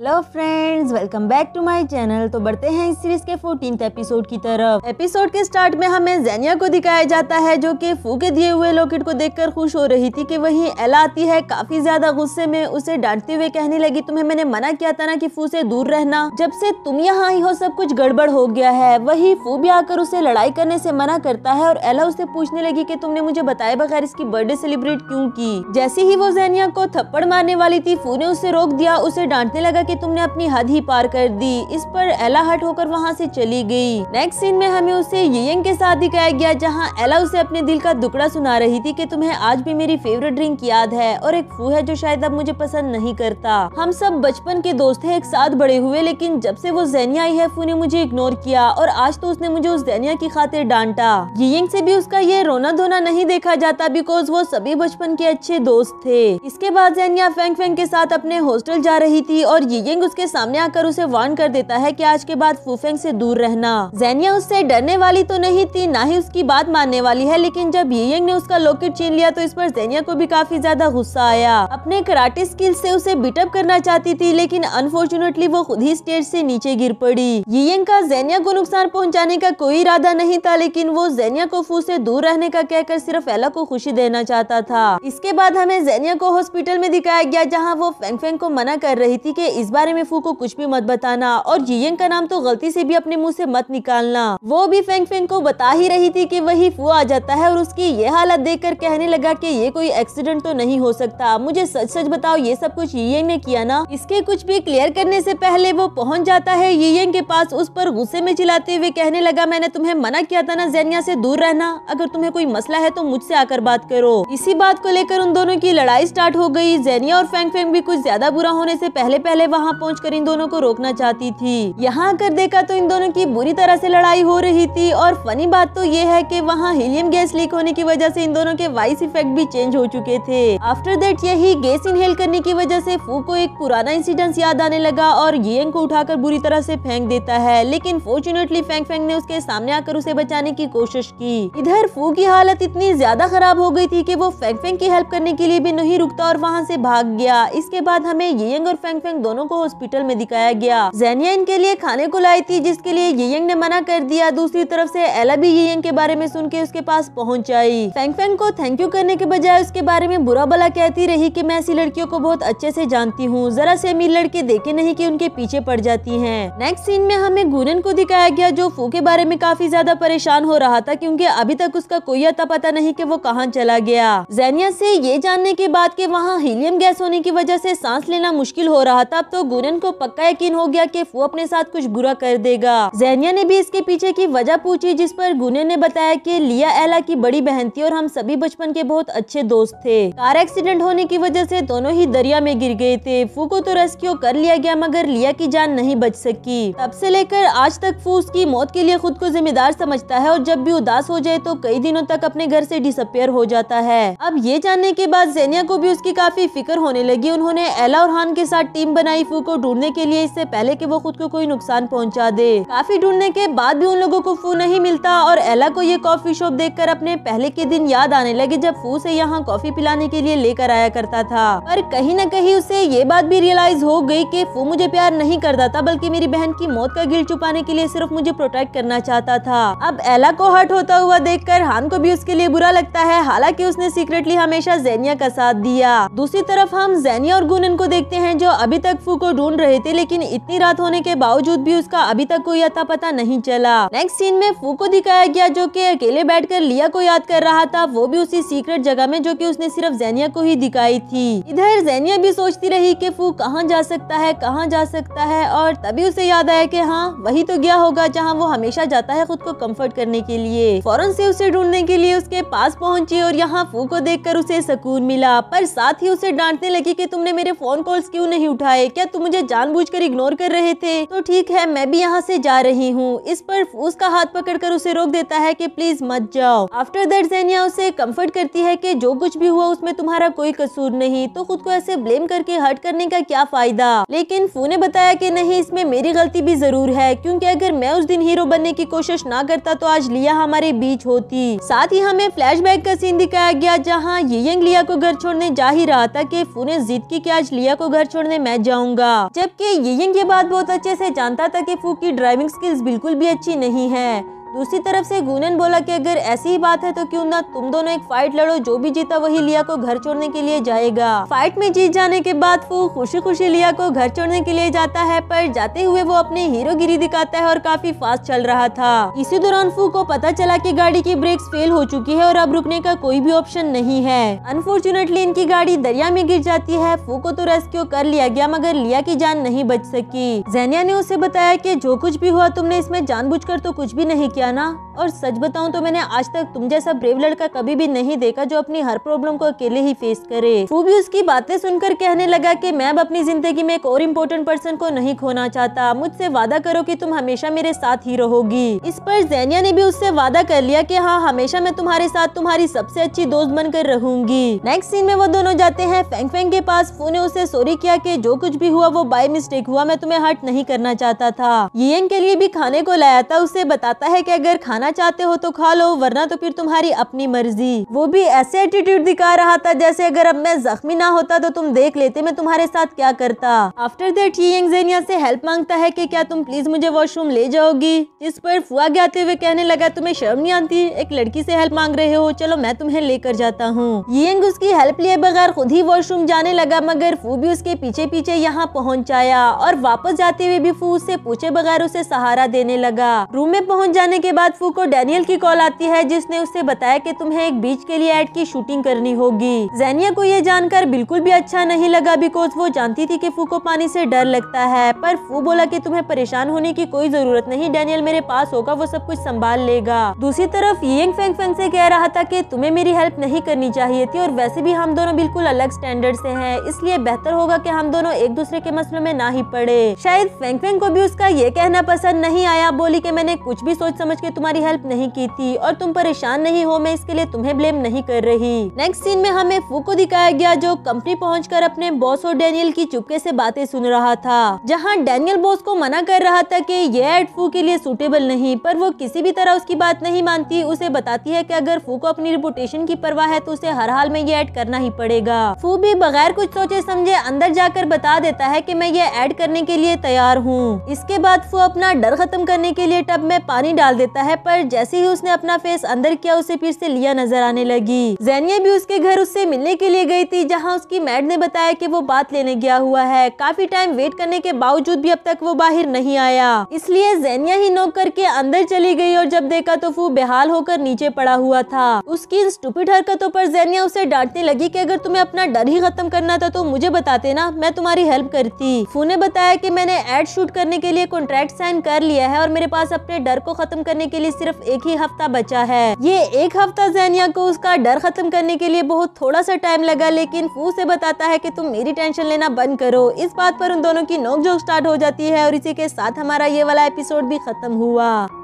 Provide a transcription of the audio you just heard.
hello friends welcome back to my channel तो बढ़ते हैं इस सीरीज के फोर्टीन एपिसोड की तरफ एपिसोड के स्टार्ट में हमें जैनिया को दिखाया जाता है जो कि फू के दिए हुए लॉकेट को देखकर खुश हो रही थी कि वहीं एला आती है काफी ज्यादा गुस्से में उसे डांटते हुए कहने लगी तुम्हें मैंने मना किया था ना कि फू से दूर रहना जब से तुम यहाँ आई हो सब कुछ गड़बड़ हो गया है वही फू भी आकर उसे लड़ाई करने से मना करता है और एला उसे पूछने लगी की तुमने मुझे बताए बगैर इसकी बर्थडे सेलिब्रेट क्यूँ की जैसे ही वो जैनिया को थप्पड़ मारने वाली थी फू ने उसे रोक दिया उसे डांटने लगा कि तुमने अपनी हद ही पार कर दी इस पर एला हट होकर वहाँ से चली गई नेक्स्ट सीन में हमें उसे यंग के साथ दिखाया गया जहाँ एला उसे अपने दिल का दुकड़ा सुना रही थी कि तुम्हें आज भी मेरी फेवरेट ड्रिंक याद है और एक फू है जो शायद अब मुझे पसंद नहीं करता हम सब बचपन के दोस्त है एक साथ बड़े हुए लेकिन जब से वो जैनिया आई है फू ने मुझे इग्नोर किया और आज तो उसने मुझे उस जैनिया की खातिर डांटा यंग से भी उसका ये रोना धोना नहीं देखा जाता बिकॉज वो सभी बचपन के अच्छे दोस्त थे इसके बाद जैनिया फेंग फेंग के साथ अपने हॉस्टल जा रही थी और यिंग उसके सामने आकर उसे वार्न कर देता है कि आज के बाद फूफेंग से दूर रहना जैनिया उससे डरने वाली तो नहीं थी ना ही उसकी बात मानने वाली है लेकिन जब यिंग ने उसका लॉकेट छीन लिया तो इस पर जैनिया को भी काफी ज्यादा गुस्सा आया अपने कराटे स्किल से उसे बिटअप करना चाहती थी लेकिन अनफॉर्चुनेटली वो खुद ही स्टेज ऐसी नीचे गिर पड़ी यिंग का जैनिया को नुकसान पहुँचाने का कोई इरादा नहीं था लेकिन वो जैनिया को फू ऐसी दूर रहने का कहकर सिर्फ एला को खुशी देना चाहता था इसके बाद हमें जैनिया को हॉस्पिटल में दिखाया गया जहाँ वो फेंग फेंग को मना कर रही थी की इस बारे में फू को कुछ भी मत बताना और जियंग का नाम तो गलती से भी अपने मुंह से मत निकालना वो भी फेंग फेंग को बता ही रही थी कि वही फू आ जाता है और उसकी ये हालत देखकर कहने लगा कि ये कोई एक्सीडेंट तो नहीं हो सकता मुझे सच सच बताओ ये सब कुछ यियंग ने किया ना इसके कुछ भी क्लियर करने ऐसी पहले वो पहुँच जाता है यियंग के पास उस पर गुस्से में चिलाते हुए कहने लगा मैंने तुम्हें मना किया था ना जैनिया ऐसी दूर रहना अगर तुम्हें कोई मसला है तो मुझसे आकर बात करो इसी बात को लेकर उन दोनों की लड़ाई स्टार्ट हो गयी जैनिया और फेंग फेंग भी कुछ ज्यादा बुरा होने ऐसी पहले पहले वहाँ पहुँच इन दोनों को रोकना चाहती थी यहाँ आकर देखा तो इन दोनों की बुरी तरह ऐसी लड़ाई हो रही थी और फनी बात तो ये है की वहाँ हिलियम गैस लीक होने की वजह ऐसी इन दोनों के वाइस इफेक्ट भी चेंज हो चुके थे आफ्टर देट यही गैस इनहेल करने की वजह से फू को एक पुराना इंसिडेंट याद आने लगा और येंग को उठाकर बुरी तरह से फेंक देता है लेकिन फॉर्चुनेटली फेंक फेंक ने उसके सामने आकर उसे बचाने की कोशिश की इधर फू की हालत इतनी ज्यादा खराब हो गई थी कि वो फेंक फेंक की हेल्प करने के लिए भी नहीं रुकता और वहाँ से भाग गया इसके बाद हमें येंग और फेंक फेंक दोनों दोनों को हॉस्पिटल में दिखाया गया जैनिया इनके लिए खाने को लाई थी जिसके लिए येंग ने मना कर दिया दूसरी तरफ से एला भी येयंग के बारे में सुन के उसके पास पहुँच आई फेंगफेंग को थैंक यू करने के बजाय उसके बारे में बुरा भला कहती रही की मैं ऐसी लड़कियों को बहुत अच्छे ऐसी जानती हूँ जरा से अमीर लड़के देखे नहीं की उनके पीछे पड़ जाती है नेक्स्ट सीन में हमें गुरन को दिखाया गया जो फू के बारे में काफी ज्यादा परेशान हो रहा था क्यूँकी अभी तक उसका कोई अता पता नहीं की वो कहाँ चला गया जैनिया से ये जानने के बाद के वहाँ हीलियम गैस होने की वजह से सांस लेना मुश्किल हो रहा था अब तो गुरन को पक्का यकीन हो गया कि वो अपने साथ कुछ बुरा कर देगा जैनिया ने भी इसके पीछे की वजह पूछी जिस पर गुनन ने बताया कि लिया एला की बड़ी बहन थी और हम सभी बचपन के बहुत अच्छे दोस्त थे कार एक्सीडेंट होने की वजह से दोनों ही दरिया में गिर गए थे फू को तो रेस्क्यू कर लिया गया मगर लिया की जान नहीं बच सकी तब से लेकर आज तक फू उसकी मौत के लिए खुद को जिम्मेदार समझता है और जब भी उदास हो जाए तो कई दिनों तक अपने घर से डिसअपेयर हो जाता है अब ये जानने के बाद जैनिया को भी उसकी काफी फिक्र होने लगी उन्होंने एला और हान के साथ टीम बनाई शीफू को ढूंढने के लिए इससे पहले कि वो खुद को कोई नुकसान पहुंचा दे काफी ढूंढने के बाद भी उन लोगों को फू नहीं मिलता और एला को ये कॉफी शॉप देखकर अपने पहले के दिन याद आने लगे जब फू से यहाँ कॉफी पिलाने के लिए लेकर आया करता था पर कहीं न कहीं उसे ये बात भी रियलाइज हो गई कि फू मुझे प्यार नहीं करता था बल्कि मेरी बहन की मौत का गिल छुपाने के लिए सिर्फ मुझे प्रोटेक्ट करना चाहता था अब एला को हर्ट होता हुआ कर हान को भी उसके लिए बुरा लगता है हालांकि उसने सीक्रेटली हमेशा जैनिया का साथ दिया दूसरी तरफ हम जैनिया और गुनन को देखते हैं जो अभी तक फू को ढूंढ रहे थे लेकिन इतनी रात होने के बावजूद भी उसका अभी तक कोई अता पता नहीं चला नेक्स्ट सीन में फू को दिखाया गया जो की अकेले बैठ कर लिया को याद कर रहा था वो भी उसी सीक्रेट जगह में जो की उसने सिर्फ जैनिया को ही दिखाई थी इधर जैनिया भी सोचती रही की फू कहाँ जा सकता है कहाँ जा सकता है और तभी उसे याद आया की हाँ वही तो गया होगा जहाँ वो हमेशा जाता है खुद को कम्फर्ट करने के लिए फौरन से उसे ढूंढने के लिए उसके पास पहुंची और यहाँ फू को देखकर उसे सुकून मिला पर साथ ही उसे डांटने लगी कि तुमने मेरे फोन कॉल्स क्यों नहीं उठाए क्या तुम मुझे जानबूझकर इग्नोर कर रहे थे तो ठीक है मैं भी यहाँ से जा रही हूँ इस पर उसका हाथ पकड़कर उसे रोक देता है कि प्लीज मत जाओ आफ्टर दैट जैनिया उसे कम्फर्ट करती है कि जो कुछ भी हुआ उसमें तुम्हारा कोई कसूर नहीं तो खुद को ऐसे ब्लेम करके हर्ट करने का क्या फायदा लेकिन फू ने बताया कि नहीं इसमें मेरी गलती भी जरूर है क्योंकि अगर मैं उस दिन हीरो बनने की कोशिश ना करता तो आज लिया हमारे बीच होती साथ ही हमें फ्लैशबैक का सीन दिखाया गया जहाँ ये यंग लिया को घर छोड़ने जा ही रहा था की फू ने जिद की आज लिया को घर छोड़ने मैं जाऊँ जाऊंगा जबकि यियंग ये बात बहुत अच्छे से जानता था कि फू की ड्राइविंग स्किल्स बिल्कुल भी अच्छी नहीं है दूसरी तरफ से गुनन बोला कि अगर ऐसी ही बात है तो क्यों ना तुम दोनों एक फाइट लड़ो जो भी जीता वही लिया को घर छोड़ने के लिए जाएगा फाइट में जीत जाने के बाद वो खुशी खुशी लिया को घर छोड़ने के लिए जाता है पर जाते हुए वो हीरो गिरी दिखाता है और काफी फास्ट चल रहा था इसी दौरान फू को पता चला की गाड़ी की ब्रेक्स फेल हो चुकी है और अब रुकने का कोई भी ऑप्शन नहीं है अनफॉर्चुनेटली इनकी गाड़ी दरिया में गिर जाती है फू को तो रेस्क्यू कर लिया गया मगर लिया की जान नहीं बच सकी जैनिया ने उसे बताया की जो कुछ भी हुआ तुमने इसमें जानबूझकर तो कुछ भी नहीं किया किया ना और सच बताऊं तो मैंने आज तक तुम जैसा ब्रेव लड़का कभी भी नहीं देखा जो अपनी हर प्रॉब्लम को अकेले ही फेस करे वो भी उसकी बातें सुनकर कहने लगा कि मैं अब अपनी जिंदगी में एक और इम्पोर्टेंट पर्सन को नहीं खोना चाहता मुझसे वादा करो कि तुम हमेशा मेरे साथ ही रहोगी इस पर जैनिया ने भी उससे वादा कर लिया की हाँ हमेशा मैं तुम्हारे साथ तुम्हारी सबसे अच्छी दोस्त बनकर रहूंगी नेक्स्ट सीन में वो दोनों जाते हैं फेंग फेंग के पास फू ने उसे सॉरी किया की जो कुछ भी हुआ वो बाय मिस्टेक हुआ मैं तुम्हें हर्ट नहीं करना चाहता था ये के लिए भी खाने को लाया था उसे बताता है कि अगर खाना चाहते हो तो खा लो वरना तो फिर तुम्हारी अपनी मर्जी वो भी ऐसे एटीट्यूड दिखा रहा था जैसे अगर अब मैं जख्मी ना होता तो तुम देख लेते मैं तुम्हारे साथ क्या करता आफ्टर दैट ये से हेल्प मांगता है की क्या तुम प्लीज मुझे वॉशरूम ले जाओगी जिस पर फुआ जाते हुए कहने लगा तुम्हें शर्म नहीं आती एक लड़की से हेल्प मांग रहे हो चलो मैं तुम्हें लेकर जाता हूँ येंग उसकी हेल्प लिए बगैर खुद ही वॉशरूम जाने लगा मगर फू भी उसके पीछे पीछे यहाँ पहुँचाया और वापस जाते हुए भी फू उससे पूछे बगैर उसे सहारा देने लगा रूम में पहुँच जाने के बाद फू को डेनियल की कॉल आती है जिसने उससे बताया कि तुम्हें एक बीच के लिए एड की शूटिंग करनी होगी जैनिया को ये जानकर बिल्कुल भी अच्छा नहीं लगा बिकॉज वो जानती थी कि फू को पानी से डर लगता है पर फू बोला कि तुम्हें परेशान होने की कोई जरूरत नहीं डेनियल मेरे पास होगा वो सब कुछ संभाल लेगा दूसरी तरफ यंग फेंग फेंग से कह रहा था की तुम्हें मेरी हेल्प नहीं करनी चाहिए थी और वैसे भी हम दोनों बिल्कुल अलग स्टैंडर्ड से है इसलिए बेहतर होगा की हम दोनों एक दूसरे के मसलों में ना ही पड़े शायद फेंग फेंग को भी उसका ये कहना पसंद नहीं आया बोली की मैंने कुछ भी सोच समझ के तुम्हारी हेल्प नहीं की थी और तुम परेशान नहीं हो मैं इसके लिए तुम्हें ब्लेम नहीं कर रही नेक्स्ट सीन में हमें फू को दिखाया गया जो कंपनी पहुँच अपने बॉस और डेनियल की चुपके ऐसी बातें सुन रहा था जहाँ डेनियल बॉस को मना कर रहा था की यह एड फू के लिए सुटेबल नहीं पर वो किसी भी तरह उसकी बात नहीं मानती उसे बताती है की अगर फू को अपनी रिपोर्टेशन की परवाह है तो उसे हर हाल में ये ऐड करना ही पड़ेगा फू भी बगैर कुछ सोचे समझे अंदर जाकर बता देता है की मैं ये ऐड करने के लिए तैयार हूँ इसके बाद फू अपना डर खत्म करने के लिए टब में पानी डाल निकाल देता है पर जैसे ही उसने अपना फेस अंदर किया उसे फिर से लिया नजर आने लगी जैनिया भी उसके घर उससे मिलने के लिए गई थी जहाँ उसकी मैड ने बताया की वो बात लेने गया हुआ है काफी टाइम वेट करने के बावजूद भी अब तक वो बाहर नहीं आया इसलिए जैनिया ही नोक करके अंदर चली गई और जब देखा तो फू बेहाल होकर नीचे पड़ा हुआ था उसकी इन स्टूपिड हरकतों पर जैनिया उसे डांटने लगी की अगर तुम्हें अपना डर ही खत्म करना था तो मुझे बताते ना मैं तुम्हारी हेल्प करती फू ने बताया की मैंने एड शूट करने के लिए कॉन्ट्रैक्ट साइन कर लिया है और मेरे पास अपने डर को खत्म करने के लिए सिर्फ एक ही हफ्ता बचा है ये एक हफ्ता जैनिया को उसका डर खत्म करने के लिए बहुत थोड़ा सा टाइम लगा लेकिन फू से बताता है कि तुम मेरी टेंशन लेना बंद करो इस बात पर उन दोनों की नोकझोंक स्टार्ट हो जाती है और इसी के साथ हमारा ये वाला एपिसोड भी खत्म हुआ